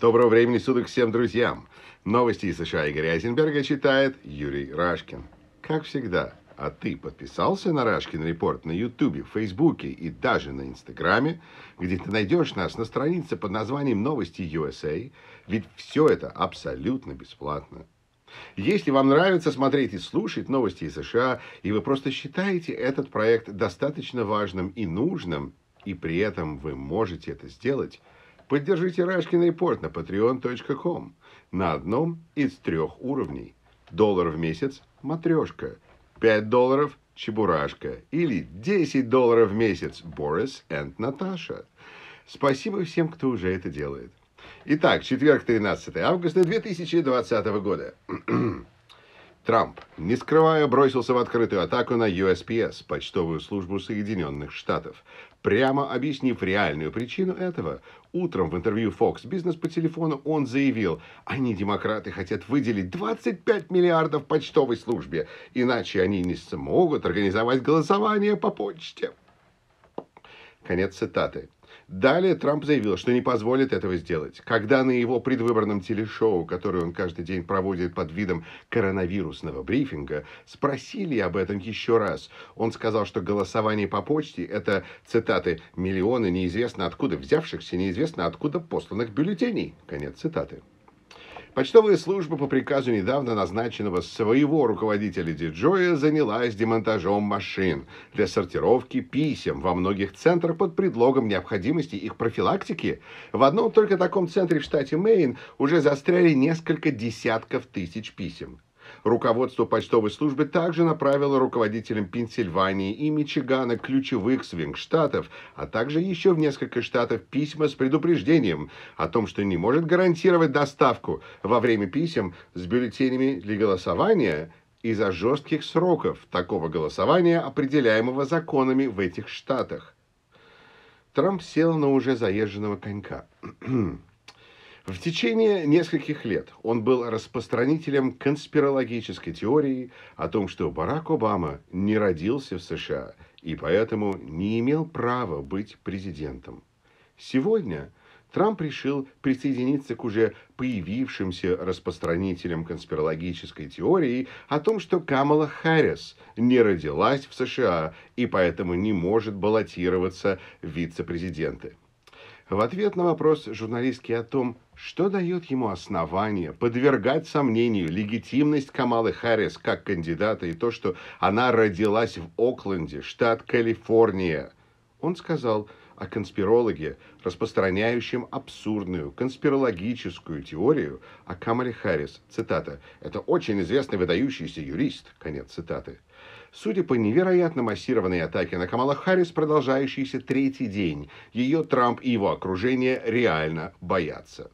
Доброго времени суток всем друзьям. Новости из США Игоря Айзенберга читает Юрий Рашкин. Как всегда, а ты подписался на Рашкин Репорт на Ютубе, Фейсбуке и даже на Инстаграме, где ты найдешь нас на странице под названием «Новости USA», а». ведь все это абсолютно бесплатно. Если вам нравится смотреть и слушать новости из США, и вы просто считаете этот проект достаточно важным и нужным, и при этом вы можете это сделать – Поддержите Рашкин Репорт на patreon.com на одном из трех уровней. Доллар в месяц – матрешка, 5 долларов – чебурашка или 10 долларов в месяц – Борис и Наташа. Спасибо всем, кто уже это делает. Итак, четверг, 13 августа 2020 года. Трамп, не скрывая, бросился в открытую атаку на USPS, почтовую службу Соединенных Штатов. Прямо объяснив реальную причину этого, утром в интервью Fox Business по телефону он заявил, они, демократы, хотят выделить 25 миллиардов почтовой службе, иначе они не смогут организовать голосование по почте. Конец цитаты. Далее Трамп заявил, что не позволит этого сделать. Когда на его предвыборном телешоу, которое он каждый день проводит под видом коронавирусного брифинга, спросили об этом еще раз, он сказал, что голосование по почте – это, цитаты, «миллионы неизвестно откуда взявшихся, неизвестно откуда посланных бюллетеней». Конец цитаты. Почтовая служба по приказу недавно назначенного своего руководителя Диджоя занялась демонтажом машин для сортировки писем во многих центрах под предлогом необходимости их профилактики. В одном только таком центре в штате Мэйн уже застряли несколько десятков тысяч писем. Руководство почтовой службы также направило руководителям Пенсильвании и Мичигана ключевых штатов, а также еще в несколько штатов письма с предупреждением о том, что не может гарантировать доставку во время писем с бюллетенями для голосования из-за жестких сроков такого голосования, определяемого законами в этих штатах. Трамп сел на уже заезженного конька. В течение нескольких лет он был распространителем конспирологической теории о том, что Барак Обама не родился в США и поэтому не имел права быть президентом. Сегодня Трамп решил присоединиться к уже появившимся распространителям конспирологической теории о том, что Камала Харрис не родилась в США и поэтому не может баллотироваться вице-президенты. В ответ на вопрос журналистки о том, что дает ему основание подвергать сомнению легитимность Камалы Харрис как кандидата и то, что она родилась в Окленде, штат Калифорния, он сказал о конспирологе, распространяющем абсурдную конспирологическую теорию о Камале Харрис. Цитата. «Это очень известный выдающийся юрист». Конец цитаты. Судя по невероятно массированной атаке на Камала Харрис, продолжающейся третий день, ее Трамп и его окружение реально боятся.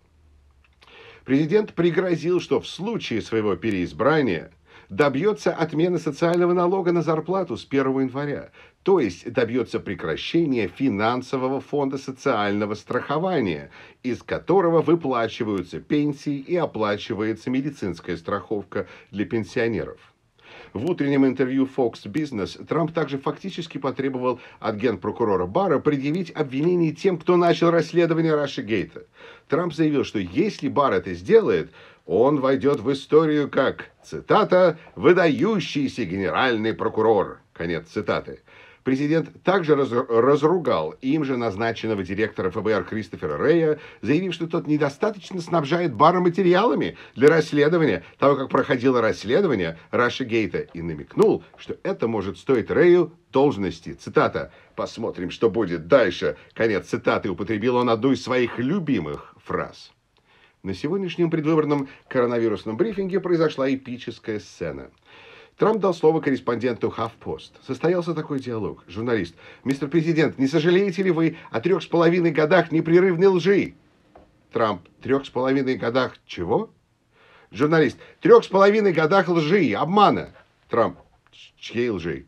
Президент пригрозил, что в случае своего переизбрания добьется отмены социального налога на зарплату с 1 января, то есть добьется прекращения финансового фонда социального страхования, из которого выплачиваются пенсии и оплачивается медицинская страховка для пенсионеров. В утреннем интервью Fox Business Трамп также фактически потребовал от генпрокурора Барра предъявить обвинение тем, кто начал расследование Раши Гейта. Трамп заявил, что если Барр это сделает, он войдет в историю как, цитата, «выдающийся генеральный прокурор». Конец цитаты. Президент также раз, разругал им же назначенного директора ФБР Кристофера Рэя, заявив, что тот недостаточно снабжает бары материалами для расследования того, как проходило расследование Раши Гейта, и намекнул, что это может стоить Рэю должности. Цитата. «Посмотрим, что будет дальше». Конец цитаты. Употребил он одну из своих любимых фраз. На сегодняшнем предвыборном коронавирусном брифинге произошла эпическая сцена – Трамп дал слово корреспонденту HuffPost. Состоялся такой диалог. Журналист. «Мистер Президент, не сожалеете ли вы о трех с половиной годах непрерывной лжи?» Трамп. «Трех с половиной годах чего?» Журналист. «Трех с половиной годах лжи, обмана». Трамп. «Чьей лжи?»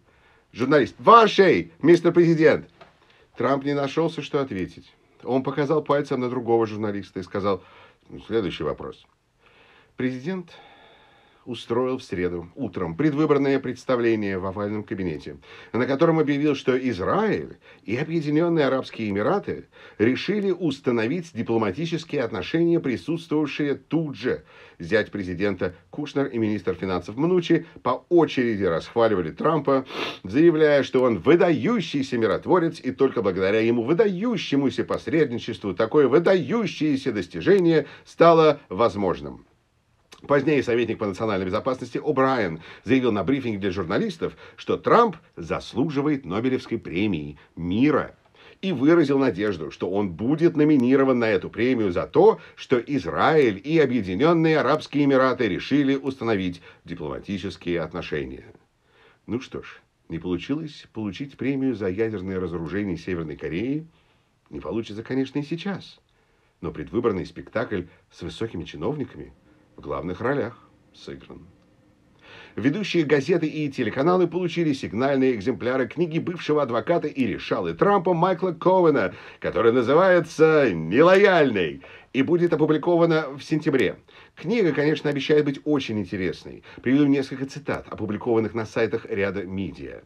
Журналист. «Вашей, мистер Президент!» Трамп не нашелся, что ответить. Он показал пальцем на другого журналиста и сказал, «Ну, «Следующий вопрос». Президент устроил в среду утром предвыборное представление в овальном кабинете, на котором объявил, что Израиль и Объединенные Арабские Эмираты решили установить дипломатические отношения, присутствовавшие тут же. Зять президента Кушнер и министр финансов Мнучи по очереди расхваливали Трампа, заявляя, что он выдающийся миротворец, и только благодаря ему выдающемуся посредничеству такое выдающееся достижение стало возможным. Позднее советник по национальной безопасности О'Брайен заявил на брифинге для журналистов, что Трамп заслуживает Нобелевской премии мира и выразил надежду, что он будет номинирован на эту премию за то, что Израиль и Объединенные Арабские Эмираты решили установить дипломатические отношения. Ну что ж, не получилось получить премию за ядерное разоружение Северной Кореи? Не получится, конечно, и сейчас. Но предвыборный спектакль с высокими чиновниками в главных ролях сыгран. Ведущие газеты и телеканалы получили сигнальные экземпляры книги бывшего адвоката и решалы Трампа Майкла Ковена, которая называется «Нелояльный» и будет опубликована в сентябре. Книга, конечно, обещает быть очень интересной. Приведу несколько цитат, опубликованных на сайтах ряда медиа.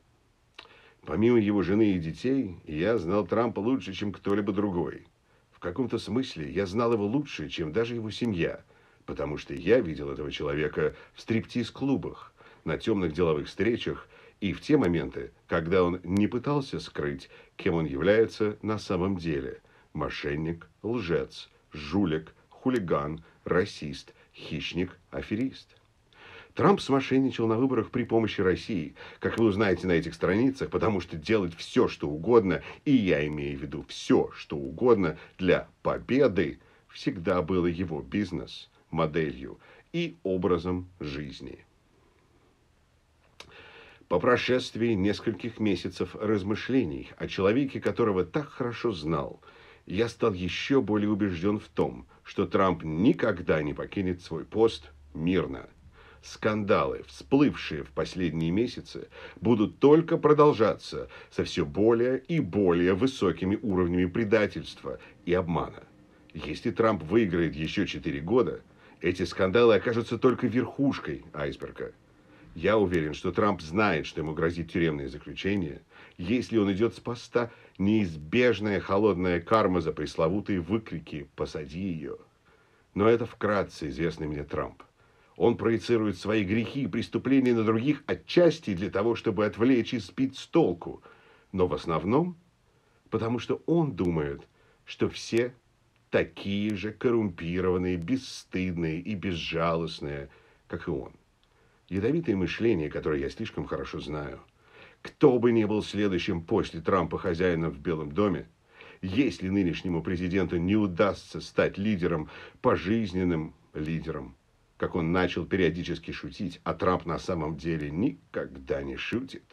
Помимо его жены и детей, я знал Трампа лучше, чем кто-либо другой. В каком-то смысле я знал его лучше, чем даже его семья – потому что я видел этого человека в стриптиз-клубах, на темных деловых встречах и в те моменты, когда он не пытался скрыть, кем он является на самом деле – мошенник, лжец, жулик, хулиган, расист, хищник, аферист. Трамп смошенничал на выборах при помощи России, как вы узнаете на этих страницах, потому что делать все, что угодно, и я имею в виду все, что угодно, для победы всегда было его бизнес – моделью и образом жизни. По прошествии нескольких месяцев размышлений о человеке, которого так хорошо знал, я стал еще более убежден в том, что Трамп никогда не покинет свой пост мирно. Скандалы, всплывшие в последние месяцы, будут только продолжаться со все более и более высокими уровнями предательства и обмана. Если Трамп выиграет еще 4 года – эти скандалы окажутся только верхушкой айсберга. Я уверен, что Трамп знает, что ему грозит тюремное заключение. Если он идет с поста, неизбежная холодная карма за пресловутые выкрики «посади ее». Но это вкратце известный мне Трамп. Он проецирует свои грехи и преступления на других отчасти для того, чтобы отвлечь и спить с толку. Но в основном, потому что он думает, что все такие же коррумпированные, бесстыдные и безжалостные, как и он. Ядовитое мышление, которое я слишком хорошо знаю. Кто бы ни был следующим после Трампа хозяином в Белом доме, если нынешнему президенту не удастся стать лидером, пожизненным лидером, как он начал периодически шутить, а Трамп на самом деле никогда не шутит.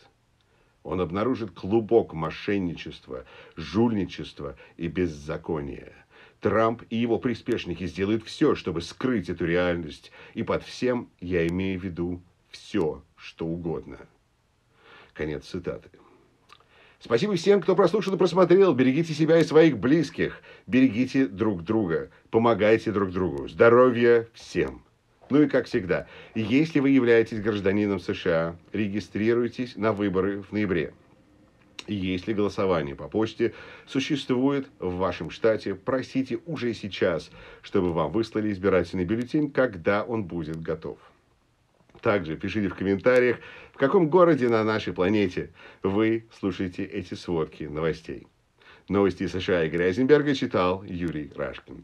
Он обнаружит клубок мошенничества, жульничества и беззакония – Трамп и его приспешники сделают все, чтобы скрыть эту реальность, и под всем я имею в виду все, что угодно. Конец цитаты. Спасибо всем, кто прослушал и просмотрел. Берегите себя и своих близких. Берегите друг друга. Помогайте друг другу. Здоровья всем. Ну и как всегда, если вы являетесь гражданином США, регистрируйтесь на выборы в ноябре. Если голосование по почте существует в вашем штате, просите уже сейчас, чтобы вам выслали избирательный бюллетень, когда он будет готов. Также пишите в комментариях, в каком городе на нашей планете вы слушаете эти сводки новостей. Новости США и Грязенберга читал Юрий Рашкин.